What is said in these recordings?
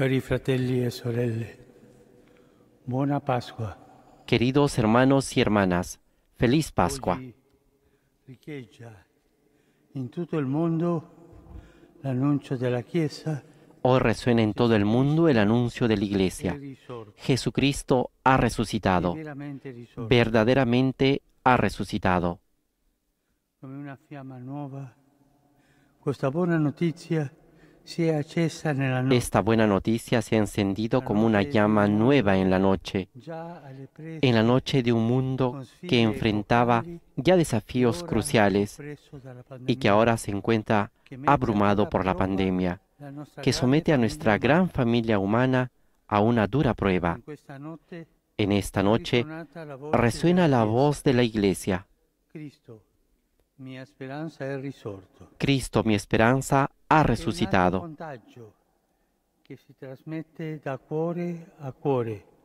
E Queridos hermanos y hermanas, feliz Pascua. Hoy resuena en todo el mundo el anuncio de la Iglesia. Jesucristo ha resucitado. Verdaderamente ha resucitado. una fiamma esta buena noticia esta buena noticia se ha encendido como una llama nueva en la noche, en la noche de un mundo que enfrentaba ya desafíos cruciales y que ahora se encuentra abrumado por la pandemia, que somete a nuestra gran familia humana a una dura prueba. En esta noche resuena la voz de la iglesia. Cristo, mi esperanza ha resucitado.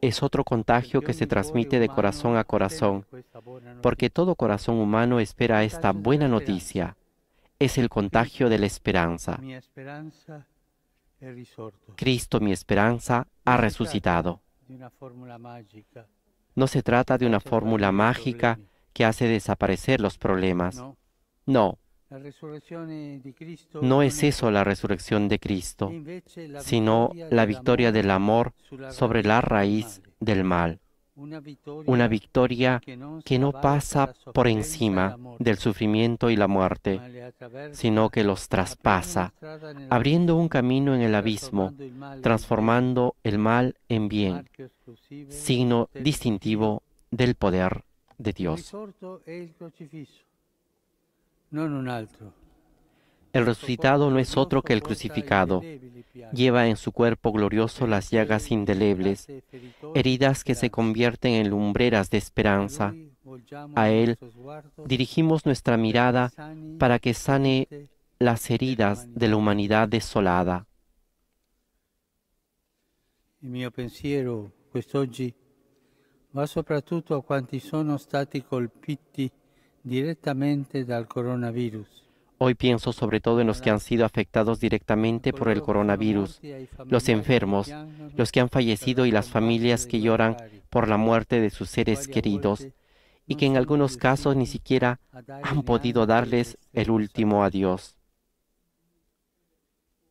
Es otro contagio que se transmite de corazón a corazón, porque todo corazón humano espera esta buena noticia. Es el contagio de la esperanza. Cristo, mi esperanza, ha resucitado. No se trata de una fórmula mágica que hace desaparecer los problemas. No, no es eso la resurrección de Cristo, sino la victoria del amor sobre la raíz del mal. Una victoria que no pasa por encima del sufrimiento y la muerte, sino que los traspasa, abriendo un camino en el abismo, transformando el mal en bien, signo distintivo del poder de Dios. El resucitado no es otro que el crucificado. Lleva en su cuerpo glorioso las llagas indelebles, heridas que se convierten en lumbreras de esperanza. A Él dirigimos nuestra mirada para que sane las heridas de la humanidad desolada. pensiero pues, va a directamente del coronavirus. Hoy pienso sobre todo en los que han sido afectados directamente por el coronavirus, los enfermos, los que han fallecido y las familias que lloran por la muerte de sus seres queridos y que en algunos casos ni siquiera han podido darles el último adiós.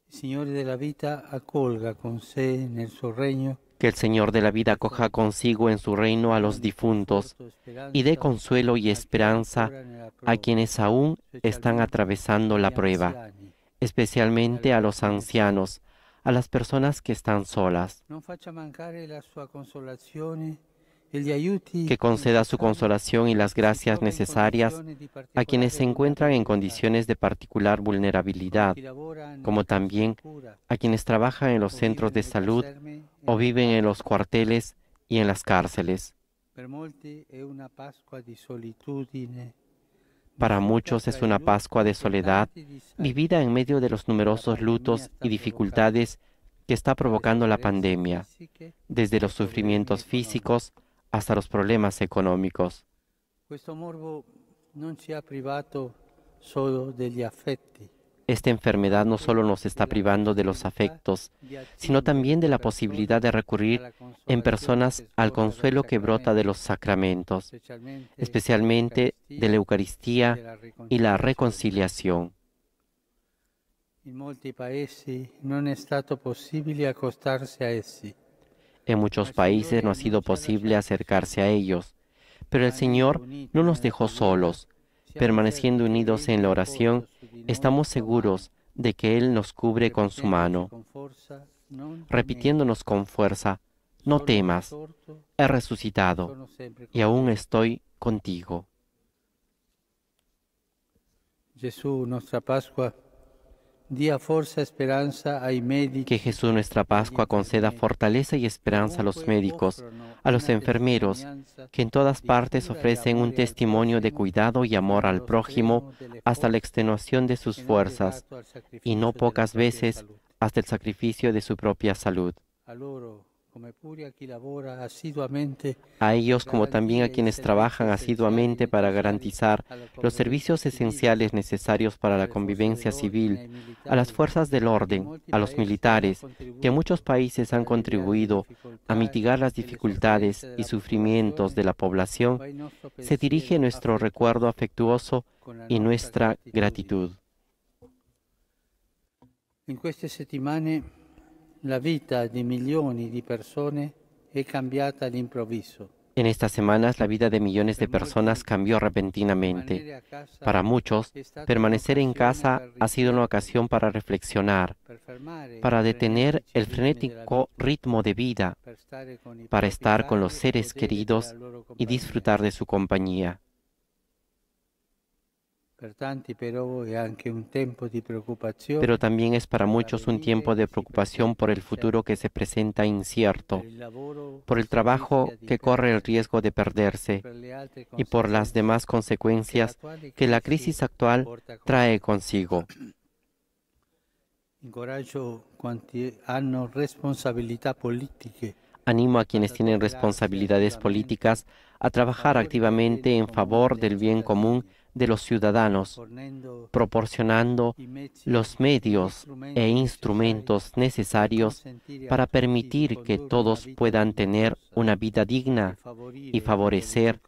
Señor de la vida, acolga con sé en el su reino que el Señor de la vida coja consigo en su reino a los difuntos y dé consuelo y esperanza a quienes aún están atravesando la prueba, especialmente a los ancianos, a las personas que están solas que conceda su consolación y las gracias necesarias a quienes se encuentran en condiciones de particular vulnerabilidad, como también a quienes trabajan en los centros de salud o viven en los cuarteles y en las cárceles. Para muchos es una Pascua de soledad, vivida en medio de los numerosos lutos y dificultades que está provocando la pandemia, desde los sufrimientos físicos hasta los problemas económicos. Pues, Esta enfermedad no solo nos está privando de los afectos, sino también de la posibilidad de recurrir en personas al consuelo que brota de los sacramentos, especialmente de la Eucaristía y la reconciliación. En muchos países no a en muchos países no ha sido posible acercarse a ellos, pero el Señor no nos dejó solos. Permaneciendo unidos en la oración, estamos seguros de que Él nos cubre con su mano, repitiéndonos con fuerza, no temas, he resucitado y aún estoy contigo. Jesús, nuestra Pascua, que Jesús nuestra Pascua conceda fortaleza y esperanza a los médicos, a los enfermeros, que en todas partes ofrecen un testimonio de cuidado y amor al prójimo hasta la extenuación de sus fuerzas, y no pocas veces hasta el sacrificio de su propia salud a ellos como también a quienes trabajan asiduamente para garantizar los servicios esenciales necesarios para la convivencia civil, a las fuerzas del orden, a los militares, que en muchos países han contribuido a mitigar las dificultades y sufrimientos de la población, se dirige nuestro recuerdo afectuoso y nuestra gratitud. En la vida de millones de personas improviso. En estas semanas la vida de millones de personas cambió repentinamente. Para muchos, permanecer en casa ha sido una ocasión para reflexionar, para detener el frenético ritmo de vida, para estar con los seres queridos y disfrutar de su compañía. Eh, pero también es para muchos un tiempo de preocupación por el futuro que se presenta incierto, por el trabajo que corre el riesgo de perderse y por las demás consecuencias que la crisis actual trae consigo. Animo a quienes tienen responsabilidades políticas a trabajar activamente en favor del bien común de los ciudadanos, proporcionando los medios e instrumentos necesarios para permitir que todos puedan tener una vida digna y favorecer,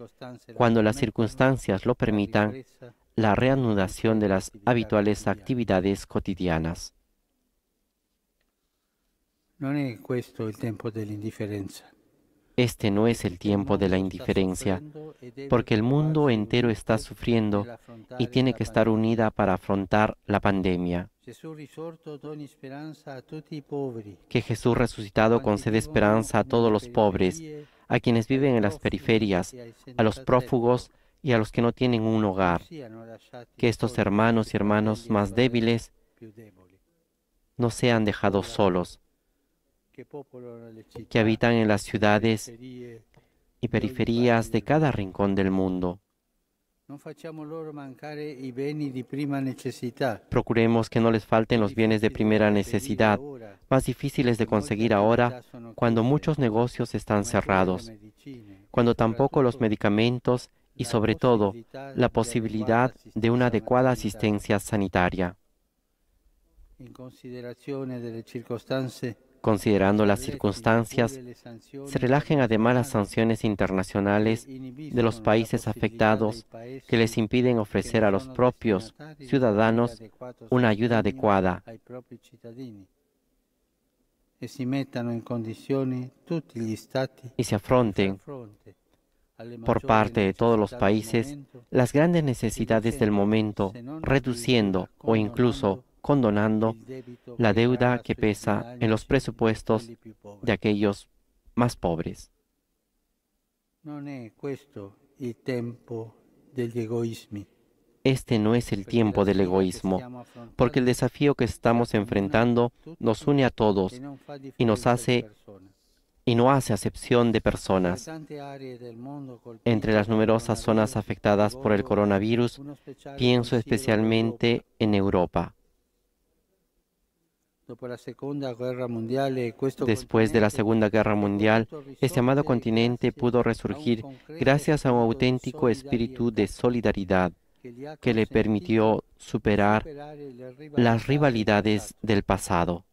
cuando las circunstancias lo permitan, la reanudación de las habituales actividades cotidianas. No pues, el tiempo de la indiferencia. Este no es el tiempo de la indiferencia, porque el mundo entero está sufriendo y tiene que estar unida para afrontar la pandemia. Que Jesús resucitado concede esperanza a todos los pobres, a quienes viven en las periferias, a los prófugos y a los que no tienen un hogar. Que estos hermanos y hermanas más débiles no sean dejados solos, que habitan en las ciudades y periferias de cada rincón del mundo. Procuremos que no les falten los bienes de primera necesidad, más difíciles de conseguir ahora cuando muchos negocios están cerrados, cuando tampoco los medicamentos y sobre todo la posibilidad de una adecuada asistencia sanitaria. En consideración de las Considerando las circunstancias, se relajen además las sanciones internacionales de los países afectados que les impiden ofrecer a los propios ciudadanos una ayuda adecuada. Y se afronten por parte de todos los países las grandes necesidades del momento, reduciendo o incluso condonando la deuda que pesa en los presupuestos de aquellos más pobres. Este no es el tiempo del egoísmo, porque el desafío que estamos enfrentando nos une a todos y nos hace y no hace acepción de personas. Entre las numerosas zonas afectadas por el coronavirus, pienso especialmente en Europa. Después de la Segunda Guerra Mundial, este amado continente pudo resurgir gracias a un auténtico espíritu de solidaridad que le permitió superar las rivalidades del pasado.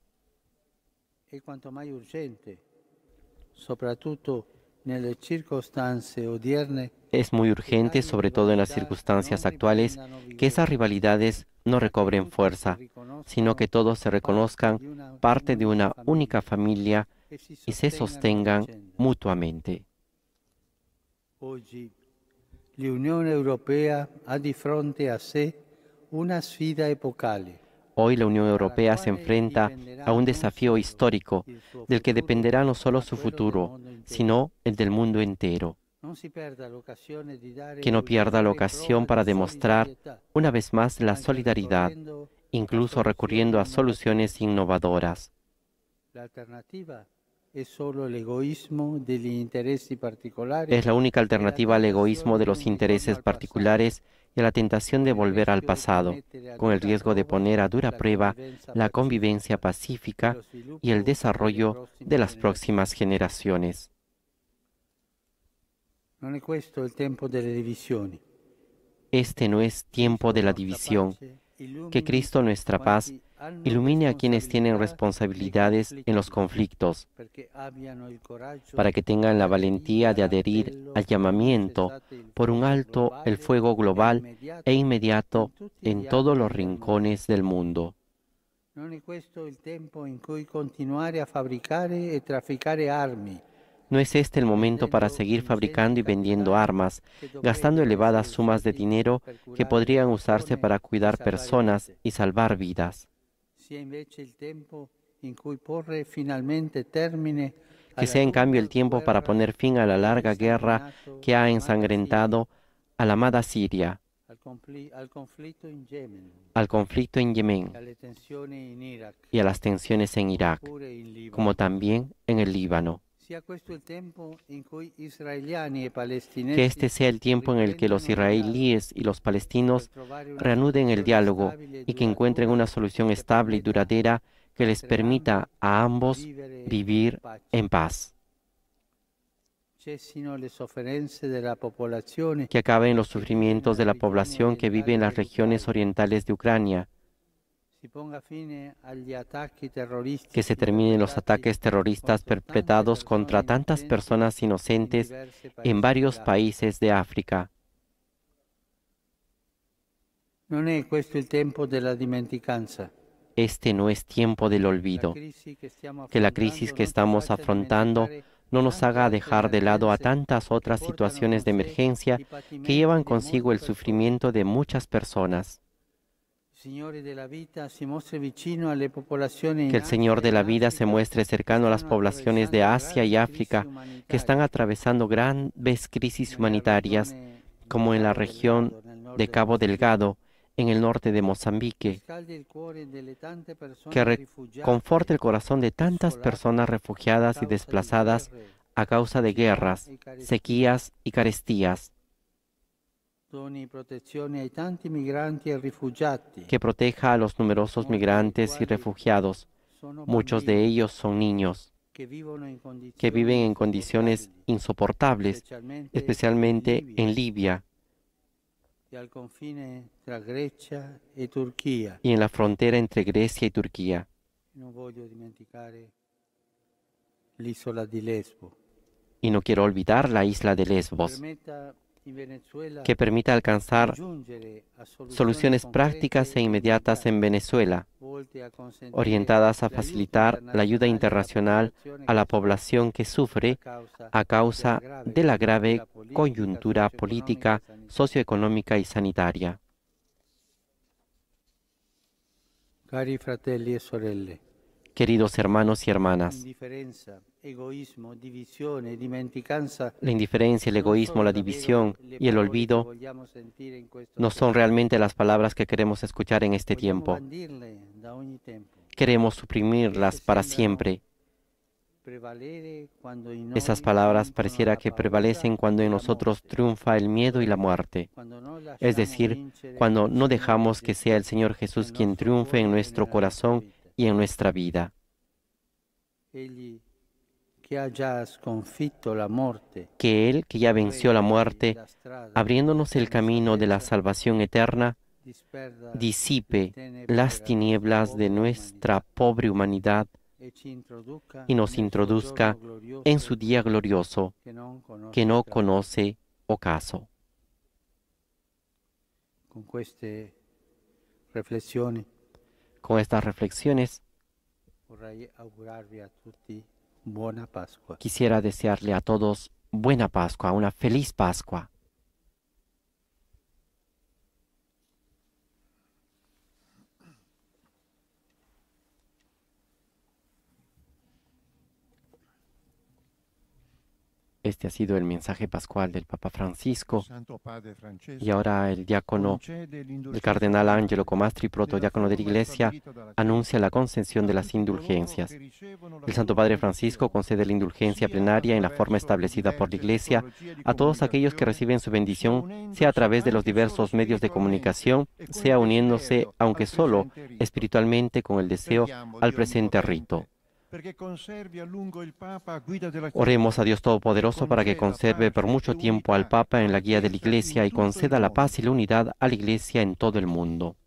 Es muy urgente, sobre todo en las circunstancias actuales, que esas rivalidades no recobren fuerza, sino que todos se reconozcan parte de una única familia y se sostengan mutuamente. Hoy, la Unión Europea una Hoy la Unión Europea se enfrenta a un desafío histórico del que dependerá no solo su futuro, sino el del mundo entero que no pierda la ocasión para demostrar una vez más la solidaridad, incluso recurriendo a soluciones innovadoras. Es la única alternativa al egoísmo de los intereses particulares y a la tentación de volver al pasado, con el riesgo de poner a dura prueba la convivencia pacífica y el desarrollo de las próximas generaciones. Este no es tiempo de la división. Que Cristo, nuestra paz, ilumine a quienes tienen responsabilidades en los conflictos, para que tengan la valentía de adherir al llamamiento por un alto el fuego global e inmediato en todos los rincones del mundo. no es questo el tiempo en que a fabricar y e traficar armas, no es este el momento para seguir fabricando y vendiendo armas, gastando elevadas sumas de dinero que podrían usarse para cuidar personas y salvar vidas. Que sea en cambio el tiempo para poner fin a la larga guerra que ha ensangrentado a la amada Siria, al conflicto en Yemen y a las tensiones en Irak, como también en el Líbano que este sea el tiempo en el que los israelíes y los palestinos reanuden el diálogo y que encuentren una solución estable y duradera que les permita a ambos vivir en paz. Que acaben los sufrimientos de la población que vive en las regiones orientales de Ucrania eh, que se terminen los ataques terroristas perpetrados contra tantas personas inocentes en varios países de África. Este no es tiempo del olvido. Que la crisis que estamos afrontando no nos haga dejar de lado a tantas otras situaciones de emergencia que llevan consigo el sufrimiento de muchas personas. Que el Señor de la vida se muestre cercano a las poblaciones de Asia y África que están atravesando grandes crisis humanitarias, como en la región de Cabo Delgado, en el norte de Mozambique, que conforte el corazón de tantas personas refugiadas y desplazadas a causa de guerras, sequías y carestías. E que proteja a los numerosos migrantes y refugiados. Muchos de ellos son niños que viven en condiciones insoportables, especialmente en Libia e y en la frontera entre Grecia y Turquía. Y no quiero olvidar la isla de Lesbos que permita alcanzar soluciones prácticas e inmediatas en Venezuela, orientadas a facilitar la ayuda internacional a la población que sufre a causa de la grave coyuntura política, socioeconómica y sanitaria. Cari fratelli e sorelle queridos hermanos y hermanas. La indiferencia, el egoísmo, la división y el olvido no son realmente las palabras que queremos escuchar en este tiempo. Queremos suprimirlas para siempre. Esas palabras pareciera que prevalecen cuando en nosotros triunfa el miedo y la muerte, es decir, cuando no dejamos que sea el Señor Jesús quien triunfe en nuestro corazón y en nuestra vida. Que Él, que ya venció la muerte, abriéndonos el camino de la salvación eterna, disipe las tinieblas de nuestra pobre humanidad y nos introduzca en su día glorioso que no conoce ocaso. Con estas reflexiones con estas reflexiones, quisiera desearle a todos buena Pascua, una feliz Pascua. Este ha sido el mensaje pascual del Papa Francisco. Y ahora el diácono, el cardenal Angelo Comastri, protodiácono de la Iglesia, anuncia la concesión de las indulgencias. El Santo Padre Francisco concede la indulgencia plenaria en la forma establecida por la Iglesia a todos aquellos que reciben su bendición, sea a través de los diversos medios de comunicación, sea uniéndose, aunque solo espiritualmente, con el deseo al presente rito. Oremos a Dios Todopoderoso para que conserve por mucho tiempo al Papa en la guía de la Iglesia y conceda la paz y la unidad a la Iglesia en todo el mundo.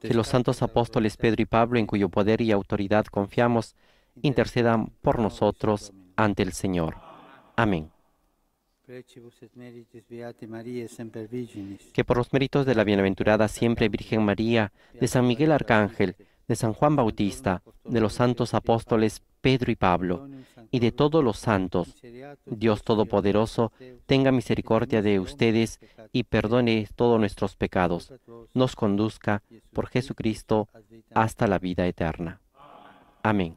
Que los santos apóstoles Pedro y Pablo, en cuyo poder y autoridad confiamos, intercedan por nosotros ante el Señor. Amén. Que por los méritos de la bienaventurada siempre Virgen María, de San Miguel Arcángel, de San Juan Bautista, de los santos apóstoles Pedro y Pablo, y de todos los santos, Dios Todopoderoso, tenga misericordia de ustedes y perdone todos nuestros pecados. Nos conduzca por Jesucristo hasta la vida eterna. Amén.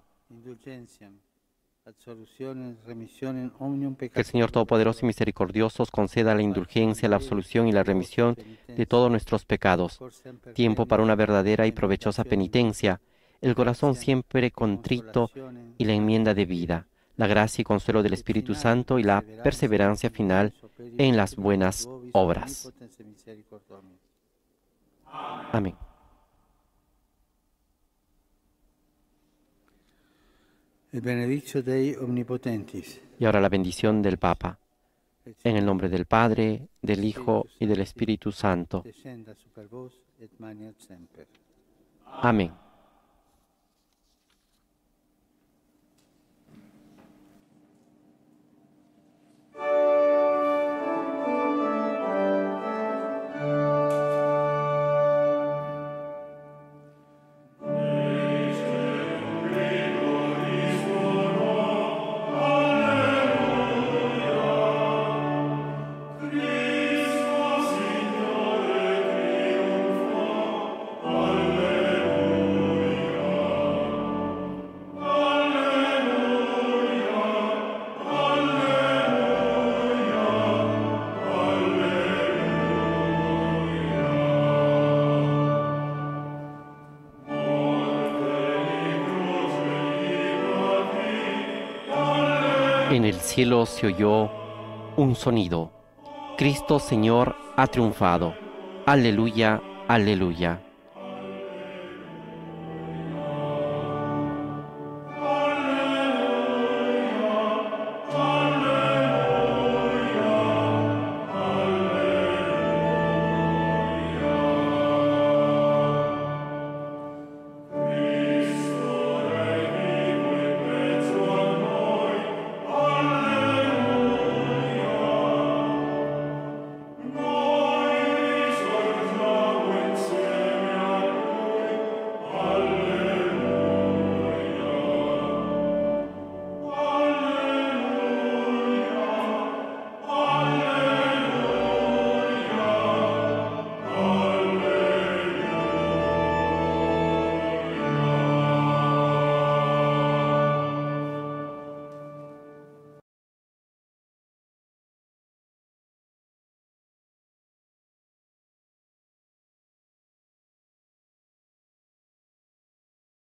Que el Señor Todopoderoso y Misericordioso conceda la indulgencia, la absolución y la remisión de todos nuestros pecados. Tiempo para una verdadera y provechosa penitencia, el corazón siempre contrito y la enmienda de vida, la gracia y consuelo del Espíritu Santo y la perseverancia final en las buenas obras. Amén. Y ahora la bendición del Papa. En el nombre del Padre, del Hijo y del Espíritu Santo. Amén. En el cielo se oyó un sonido. Cristo Señor ha triunfado. Aleluya, aleluya.